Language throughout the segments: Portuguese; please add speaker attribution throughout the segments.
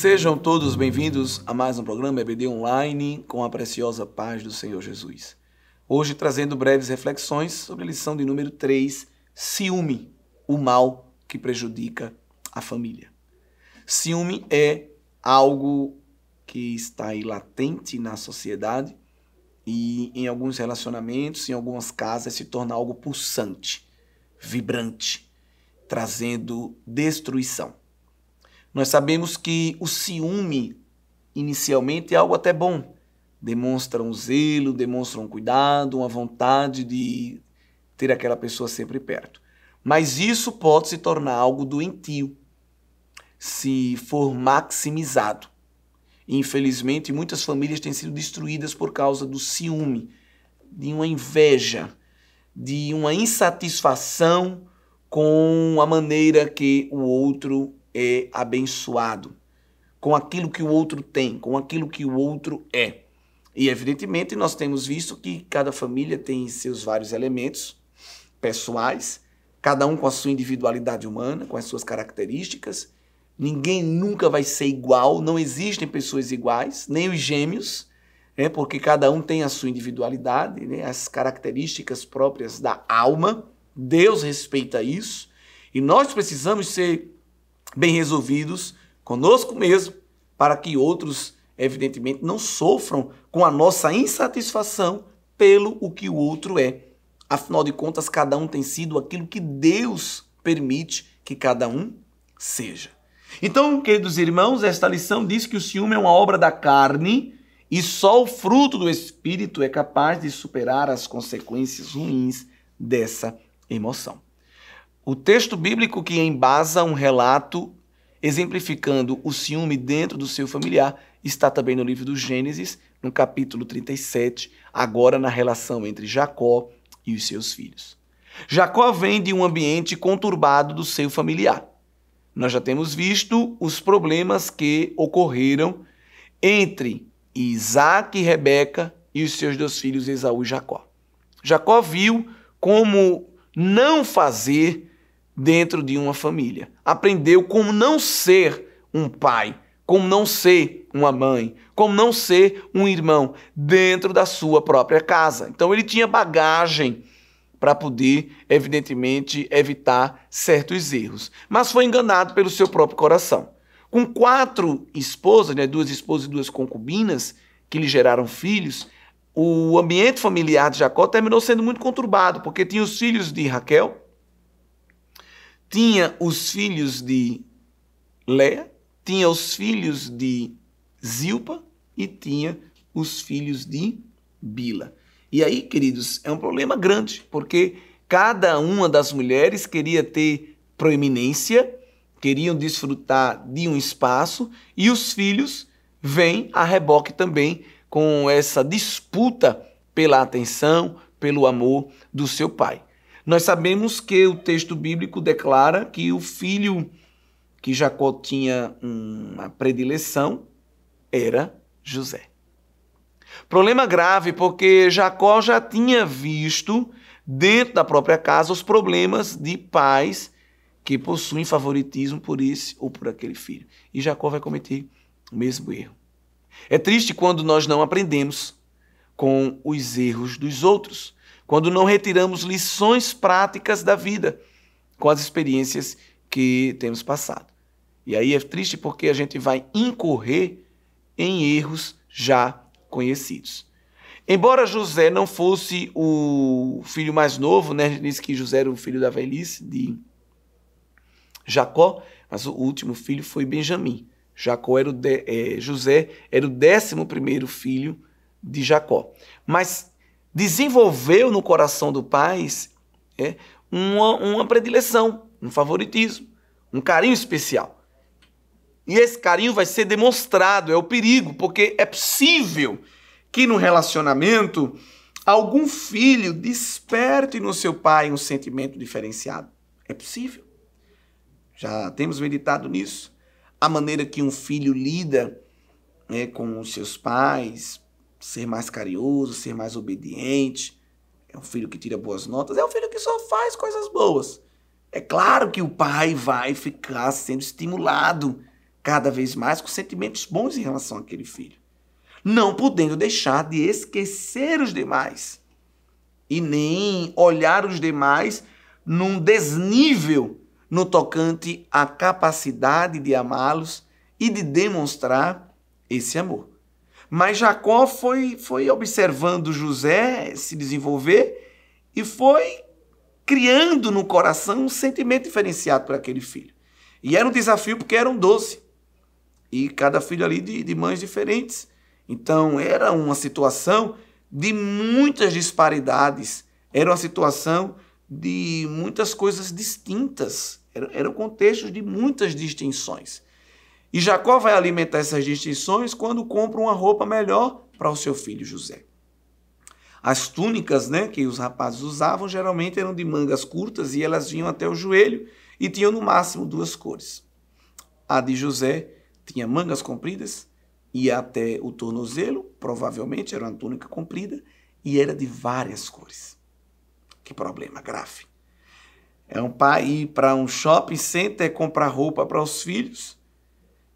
Speaker 1: Sejam todos bem-vindos a mais um programa EBD Online com a preciosa paz do Senhor Jesus. Hoje trazendo breves reflexões sobre a lição de número 3, ciúme, o mal que prejudica a família. Ciúme é algo que está aí latente na sociedade e em alguns relacionamentos, em algumas casas, se torna algo pulsante, vibrante, trazendo destruição. Nós sabemos que o ciúme, inicialmente, é algo até bom. Demonstra um zelo, demonstra um cuidado, uma vontade de ter aquela pessoa sempre perto. Mas isso pode se tornar algo doentio se for maximizado. Infelizmente, muitas famílias têm sido destruídas por causa do ciúme, de uma inveja, de uma insatisfação com a maneira que o outro é abençoado com aquilo que o outro tem, com aquilo que o outro é. E evidentemente nós temos visto que cada família tem seus vários elementos pessoais, cada um com a sua individualidade humana, com as suas características. Ninguém nunca vai ser igual, não existem pessoas iguais, nem os gêmeos, né, porque cada um tem a sua individualidade, né, as características próprias da alma. Deus respeita isso. E nós precisamos ser bem resolvidos conosco mesmo, para que outros, evidentemente, não sofram com a nossa insatisfação pelo o que o outro é. Afinal de contas, cada um tem sido aquilo que Deus permite que cada um seja. Então, queridos irmãos, esta lição diz que o ciúme é uma obra da carne e só o fruto do espírito é capaz de superar as consequências ruins dessa emoção. O texto bíblico que embasa um relato exemplificando o ciúme dentro do seu familiar está também no livro do Gênesis, no capítulo 37, agora na relação entre Jacó e os seus filhos. Jacó vem de um ambiente conturbado do seu familiar. Nós já temos visto os problemas que ocorreram entre Isaac e Rebeca e os seus dois filhos Esaú e Jacó. Jacó viu como não fazer dentro de uma família. Aprendeu como não ser um pai, como não ser uma mãe, como não ser um irmão dentro da sua própria casa. Então ele tinha bagagem para poder, evidentemente, evitar certos erros. Mas foi enganado pelo seu próprio coração. Com quatro esposas, né, duas esposas e duas concubinas, que lhe geraram filhos, o ambiente familiar de Jacó terminou sendo muito conturbado, porque tinha os filhos de Raquel, tinha os filhos de Léa, tinha os filhos de Zilpa e tinha os filhos de Bila. E aí, queridos, é um problema grande, porque cada uma das mulheres queria ter proeminência, queriam desfrutar de um espaço, e os filhos vêm a reboque também com essa disputa pela atenção, pelo amor do seu pai. Nós sabemos que o texto bíblico declara que o filho que Jacó tinha uma predileção era José. Problema grave porque Jacó já tinha visto dentro da própria casa os problemas de pais que possuem favoritismo por esse ou por aquele filho. E Jacó vai cometer o mesmo erro. É triste quando nós não aprendemos com os erros dos outros quando não retiramos lições práticas da vida com as experiências que temos passado. E aí é triste porque a gente vai incorrer em erros já conhecidos. Embora José não fosse o filho mais novo, né? Diz que José era o filho da velhice de Jacó, mas o último filho foi Benjamim. Jacó era de, é, José era o décimo primeiro filho de Jacó. Mas desenvolveu no coração do pai é, uma, uma predileção, um favoritismo, um carinho especial. E esse carinho vai ser demonstrado, é o perigo, porque é possível que no relacionamento algum filho desperte no seu pai um sentimento diferenciado. É possível. Já temos meditado nisso. A maneira que um filho lida né, com os seus pais, ser mais carinhoso, ser mais obediente. É um filho que tira boas notas, é um filho que só faz coisas boas. É claro que o pai vai ficar sendo estimulado cada vez mais com sentimentos bons em relação àquele filho, não podendo deixar de esquecer os demais e nem olhar os demais num desnível no tocante à capacidade de amá-los e de demonstrar esse amor. Mas Jacó foi, foi observando José se desenvolver e foi criando no coração um sentimento diferenciado para aquele filho. E era um desafio porque eram doze. E cada filho ali de, de mães diferentes. Então era uma situação de muitas disparidades. Era uma situação de muitas coisas distintas. Eram era contextos de muitas distinções. E Jacó vai alimentar essas distinções quando compra uma roupa melhor para o seu filho José. As túnicas né, que os rapazes usavam geralmente eram de mangas curtas e elas vinham até o joelho e tinham no máximo duas cores. A de José tinha mangas compridas, e até o tornozelo, provavelmente era uma túnica comprida, e era de várias cores. Que problema grave. É um pai ir para um shopping center comprar roupa para os filhos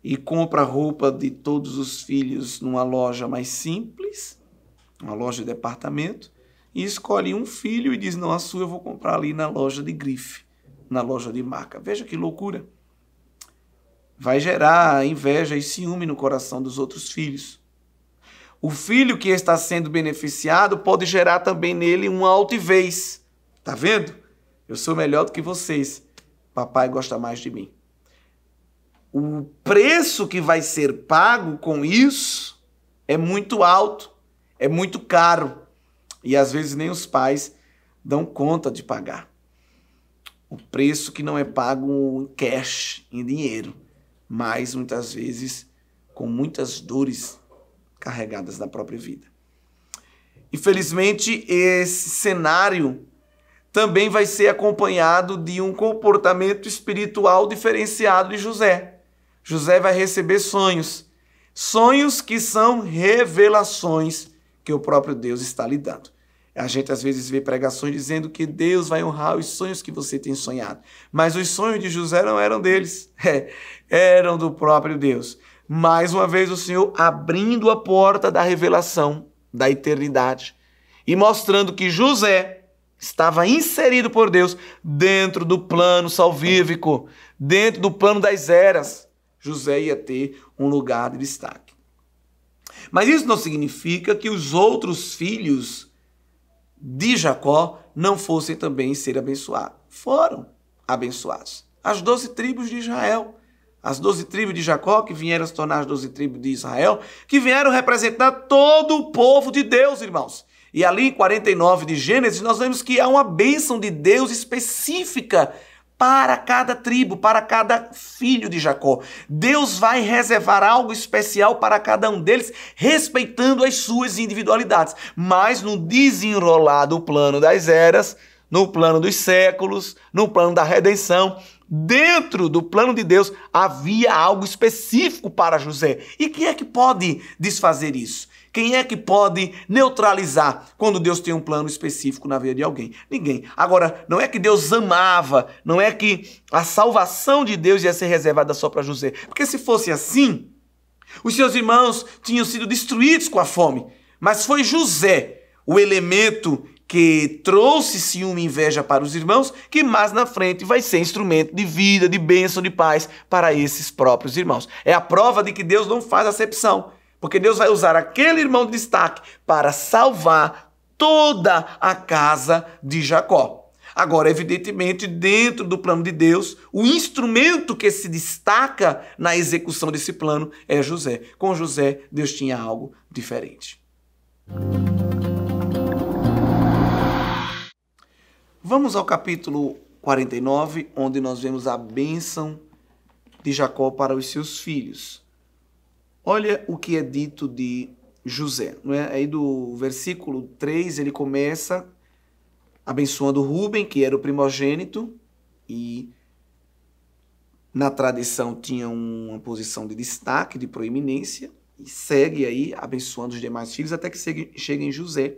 Speaker 1: e compra roupa de todos os filhos numa loja mais simples, uma loja de departamento, e escolhe um filho e diz: Não, a sua eu vou comprar ali na loja de grife, na loja de marca. Veja que loucura. Vai gerar inveja e ciúme no coração dos outros filhos. O filho que está sendo beneficiado pode gerar também nele uma altivez. Tá vendo? Eu sou melhor do que vocês. Papai gosta mais de mim o preço que vai ser pago com isso é muito alto, é muito caro. E às vezes nem os pais dão conta de pagar. O preço que não é pago em cash, em dinheiro, mas muitas vezes com muitas dores carregadas da própria vida. Infelizmente, esse cenário também vai ser acompanhado de um comportamento espiritual diferenciado de José. José vai receber sonhos. Sonhos que são revelações que o próprio Deus está lhe dando. A gente às vezes vê pregações dizendo que Deus vai honrar os sonhos que você tem sonhado. Mas os sonhos de José não eram deles, é, eram do próprio Deus. Mais uma vez, o Senhor abrindo a porta da revelação da eternidade e mostrando que José estava inserido por Deus dentro do plano salvífico, dentro do plano das eras. José ia ter um lugar de destaque. Mas isso não significa que os outros filhos de Jacó não fossem também ser abençoados. Foram abençoados. As doze tribos de Israel, as doze tribos de Jacó, que vieram se tornar as doze tribos de Israel, que vieram representar todo o povo de Deus, irmãos. E ali em 49 de Gênesis, nós vemos que há uma bênção de Deus específica para cada tribo, para cada filho de Jacó. Deus vai reservar algo especial para cada um deles, respeitando as suas individualidades. Mas no desenrolar do plano das eras, no plano dos séculos, no plano da redenção, dentro do plano de Deus havia algo específico para José. E quem é que pode desfazer isso? Quem é que pode neutralizar quando Deus tem um plano específico na vida de alguém? Ninguém. Agora, não é que Deus amava, não é que a salvação de Deus ia ser reservada só para José. Porque se fosse assim, os seus irmãos tinham sido destruídos com a fome. Mas foi José o elemento que trouxe ciúme e inveja para os irmãos, que mais na frente vai ser instrumento de vida, de bênção, de paz para esses próprios irmãos. É a prova de que Deus não faz acepção. Porque Deus vai usar aquele irmão de destaque para salvar toda a casa de Jacó. Agora, evidentemente, dentro do plano de Deus, o instrumento que se destaca na execução desse plano é José. Com José, Deus tinha algo diferente. Vamos ao capítulo 49, onde nós vemos a bênção de Jacó para os seus filhos. Olha o que é dito de José. Não é? Aí do versículo 3 ele começa abençoando Rubem, que era o primogênito, e na tradição tinha uma posição de destaque, de proeminência, e segue aí abençoando os demais filhos até que chegue em José,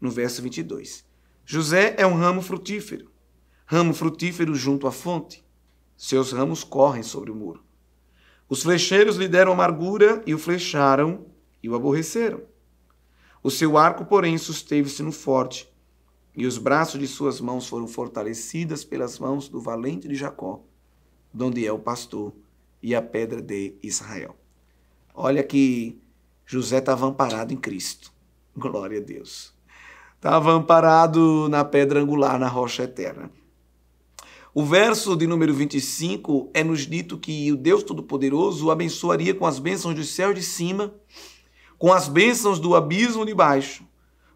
Speaker 1: no verso 22. José é um ramo frutífero, ramo frutífero junto à fonte. Seus ramos correm sobre o muro. Os flecheiros lhe deram amargura e o flecharam e o aborreceram. O seu arco, porém, susteve-se no forte, e os braços de suas mãos foram fortalecidas pelas mãos do valente de Jacó, donde é o pastor e a pedra de Israel. Olha que José estava amparado em Cristo. Glória a Deus. Estava amparado na pedra angular, na rocha eterna. O verso de número 25 é nos dito que o Deus Todo-Poderoso o abençoaria com as bênçãos dos céus de cima, com as bênçãos do abismo de baixo,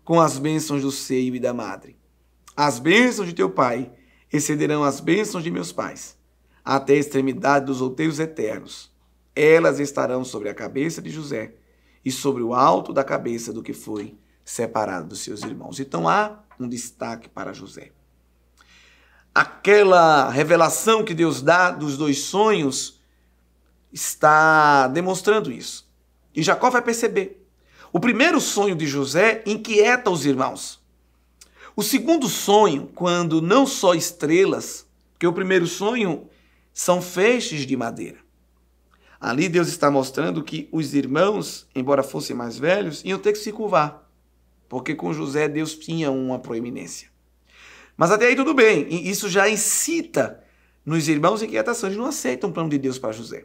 Speaker 1: com as bênçãos do seio e da madre. As bênçãos de teu pai excederão as bênçãos de meus pais, até a extremidade dos outeiros eternos. Elas estarão sobre a cabeça de José e sobre o alto da cabeça do que foi separado dos seus irmãos. Então há um destaque para José aquela revelação que Deus dá dos dois sonhos está demonstrando isso. E Jacó vai perceber. O primeiro sonho de José inquieta os irmãos. O segundo sonho, quando não só estrelas, porque o primeiro sonho são feixes de madeira. Ali Deus está mostrando que os irmãos, embora fossem mais velhos, iam ter que se curvar, porque com José Deus tinha uma proeminência. Mas até aí tudo bem, e isso já incita nos irmãos inquietação, eles não aceitam o plano de Deus para José.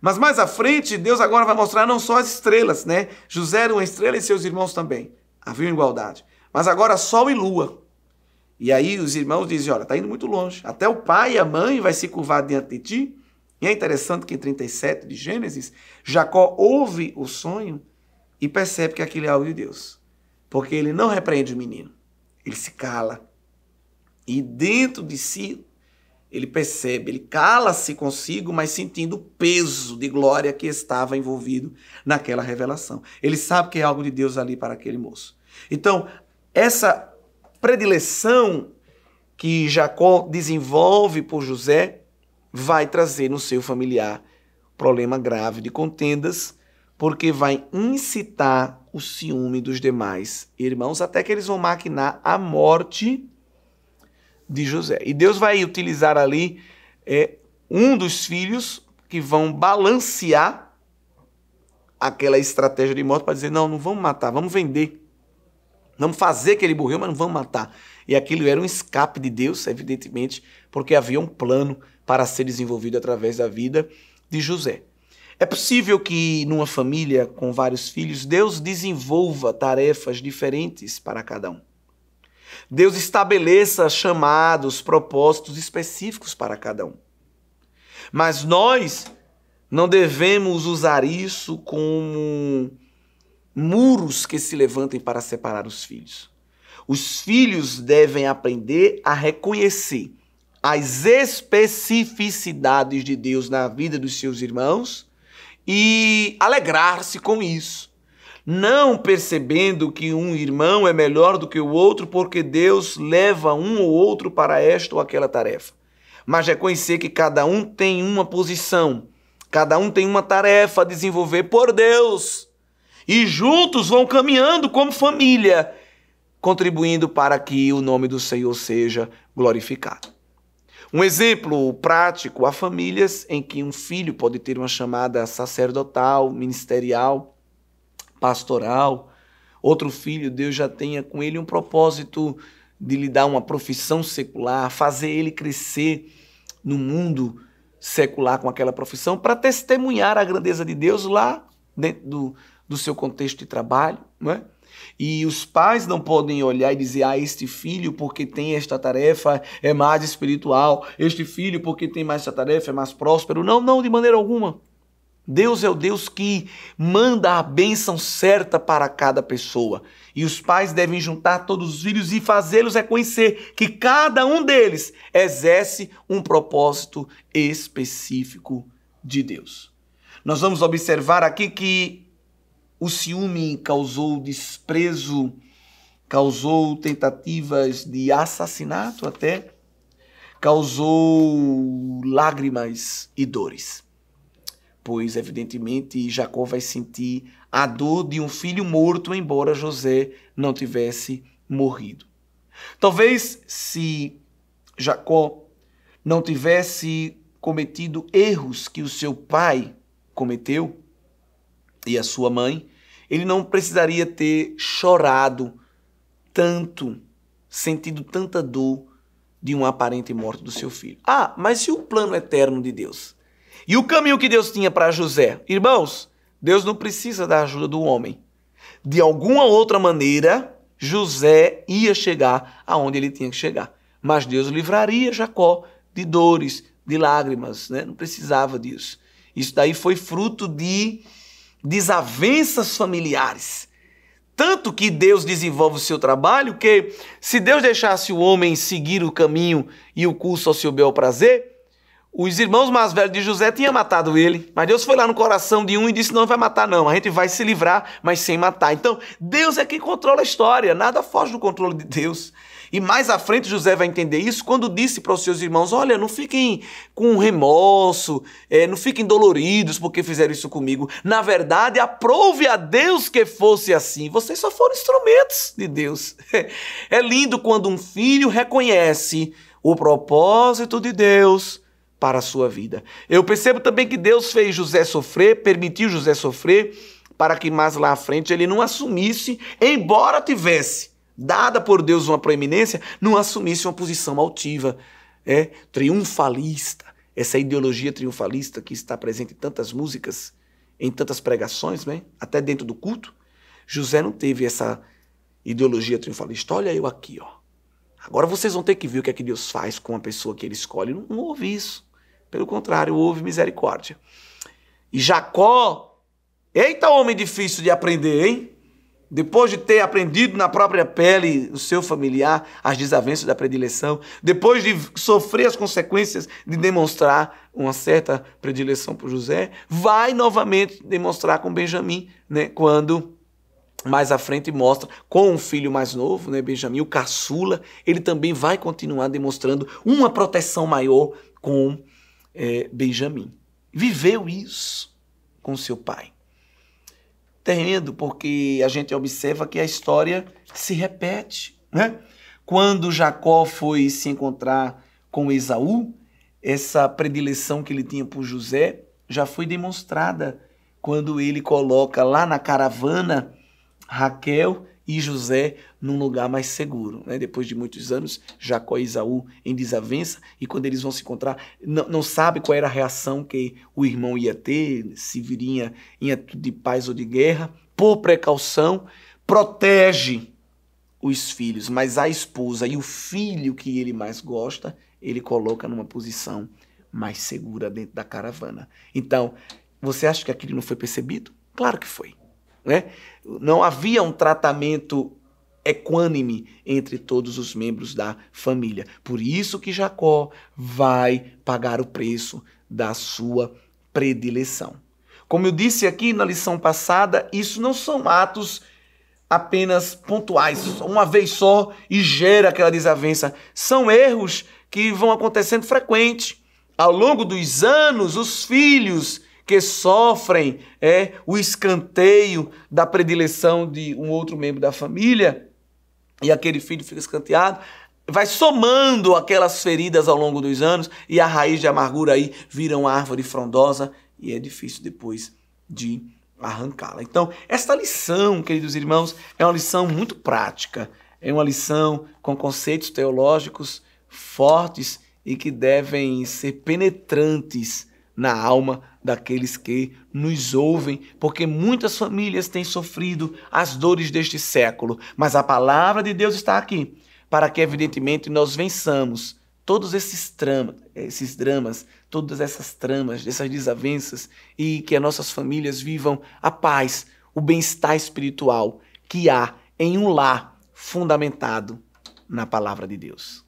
Speaker 1: Mas mais à frente, Deus agora vai mostrar não só as estrelas, né? José era uma estrela e seus irmãos também. Havia igualdade. Mas agora sol e lua. E aí os irmãos dizem: Olha, está indo muito longe. Até o pai e a mãe vai se curvar diante de ti. E é interessante que em 37 de Gênesis, Jacó ouve o sonho e percebe que aquilo é algo de Deus. Porque ele não repreende o menino. Ele se cala, e dentro de si, ele percebe, ele cala-se consigo, mas sentindo o peso de glória que estava envolvido naquela revelação. Ele sabe que é algo de Deus ali para aquele moço. Então, essa predileção que Jacó desenvolve por José vai trazer no seu familiar problema grave de contendas, porque vai incitar o ciúme dos demais irmãos até que eles vão maquinar a morte de José. E Deus vai utilizar ali é, um dos filhos que vão balancear aquela estratégia de morte para dizer: não, não vamos matar, vamos vender. Vamos fazer que ele morreu, mas não vamos matar. E aquilo era um escape de Deus, evidentemente, porque havia um plano para ser desenvolvido através da vida de José. É possível que numa família com vários filhos, Deus desenvolva tarefas diferentes para cada um. Deus estabeleça chamados, propósitos específicos para cada um. Mas nós não devemos usar isso como muros que se levantem para separar os filhos. Os filhos devem aprender a reconhecer as especificidades de Deus na vida dos seus irmãos e alegrar-se com isso não percebendo que um irmão é melhor do que o outro, porque Deus leva um ou outro para esta ou aquela tarefa. Mas reconhecer é que cada um tem uma posição, cada um tem uma tarefa a desenvolver por Deus. E juntos vão caminhando como família, contribuindo para que o nome do Senhor seja glorificado. Um exemplo prático: há famílias em que um filho pode ter uma chamada sacerdotal, ministerial pastoral, outro filho, Deus já tenha com ele um propósito de lhe dar uma profissão secular, fazer ele crescer no mundo secular com aquela profissão, para testemunhar a grandeza de Deus lá dentro do, do seu contexto de trabalho, não é? E os pais não podem olhar e dizer: ah, este filho, porque tem esta tarefa, é mais espiritual, este filho, porque tem mais esta tarefa, é mais próspero. Não, não, de maneira alguma. Deus é o Deus que manda a bênção certa para cada pessoa. E os pais devem juntar todos os filhos e fazê-los reconhecer é que cada um deles exerce um propósito específico de Deus. Nós vamos observar aqui que o ciúme causou desprezo, causou tentativas de assassinato até, causou lágrimas e dores pois, evidentemente, Jacó vai sentir a dor de um filho morto, embora José não tivesse morrido. Talvez se Jacó não tivesse cometido erros que o seu pai cometeu e a sua mãe, ele não precisaria ter chorado tanto, sentido tanta dor de uma aparente morte do seu filho. Ah, mas e o plano eterno de Deus? E o caminho que Deus tinha para José? Irmãos, Deus não precisa da ajuda do homem. De alguma outra maneira, José ia chegar aonde ele tinha que chegar. Mas Deus livraria Jacó de dores, de lágrimas, né? não precisava disso. Isso daí foi fruto de desavenças familiares. Tanto que Deus desenvolve o seu trabalho que, se Deus deixasse o homem seguir o caminho e o curso ao seu bel prazer, os irmãos mais velhos de José tinham matado ele, mas Deus foi lá no coração de um e disse: Não vai matar, não, a gente vai se livrar, mas sem matar. Então, Deus é quem controla a história, nada foge do controle de Deus. E mais à frente José vai entender isso quando disse para os seus irmãos: Olha, não fiquem com remorso, é, não fiquem doloridos porque fizeram isso comigo. Na verdade, aprove a Deus que fosse assim. Vocês só foram instrumentos de Deus. É lindo quando um filho reconhece o propósito de Deus para a sua vida. Eu percebo também que Deus fez José sofrer, permitiu José sofrer, para que mais lá à frente ele não assumisse, embora tivesse dada por Deus uma proeminência, não assumisse uma posição altiva, é triunfalista. Essa ideologia triunfalista que está presente em tantas músicas, em tantas pregações, né? até dentro do culto, José não teve essa ideologia triunfalista. Olha eu aqui, ó. Agora vocês vão ter que ver o que é que Deus faz com uma pessoa que ele escolhe. Não, não isso. Pelo contrário, houve misericórdia. E Jacó, eita homem difícil de aprender, hein? Depois de ter aprendido na própria pele o seu familiar as desavenças da predileção, depois de sofrer as consequências de demonstrar uma certa predileção por José, vai novamente demonstrar com Benjamim, né, quando mais à frente mostra com um filho mais novo, né, Benjamim, o caçula, ele também vai continuar demonstrando uma proteção maior com é, Benjamim. Viveu isso com seu pai. Tremendo, tá porque a gente observa que a história se repete. Né? Quando Jacó foi se encontrar com Esaú, essa predileção que ele tinha por José já foi demonstrada quando ele coloca lá na caravana Raquel e José num lugar mais seguro. Né? Depois de muitos anos, Jacó e Isaú em desavença, e quando eles vão se encontrar, não, não sabe qual era a reação que o irmão ia ter, se viria em atitude de paz ou de guerra. Por precaução, protege os filhos, mas a esposa e o filho que ele mais gosta, ele coloca numa posição mais segura dentro da caravana. Então, você acha que aquilo não foi percebido? Claro que foi. Né? Não havia um tratamento equânime entre todos os membros da família. Por isso que Jacó vai pagar o preço da sua predileção. Como eu disse aqui na lição passada, isso não são atos apenas pontuais, uma vez só e gera aquela desavença. São erros que vão acontecendo frequente. Ao longo dos anos, os filhos que sofrem é, o escanteio da predileção de um outro membro da família, e aquele filho fica escanteado, vai somando aquelas feridas ao longo dos anos, e a raiz de amargura aí vira uma árvore frondosa, e é difícil depois de arrancá-la. Então, esta lição, queridos irmãos, é uma lição muito prática, é uma lição com conceitos teológicos fortes e que devem ser penetrantes na alma daqueles que nos ouvem, porque muitas famílias têm sofrido as dores deste século, mas a palavra de Deus está aqui para que, evidentemente, nós vençamos todos esses, esses dramas, todas essas tramas, essas desavenças e que as nossas famílias vivam a paz, o bem-estar espiritual que há em um lar fundamentado na palavra de Deus.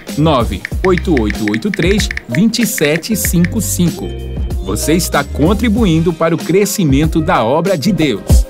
Speaker 2: 98883 2755. Você está contribuindo para o crescimento da obra de Deus.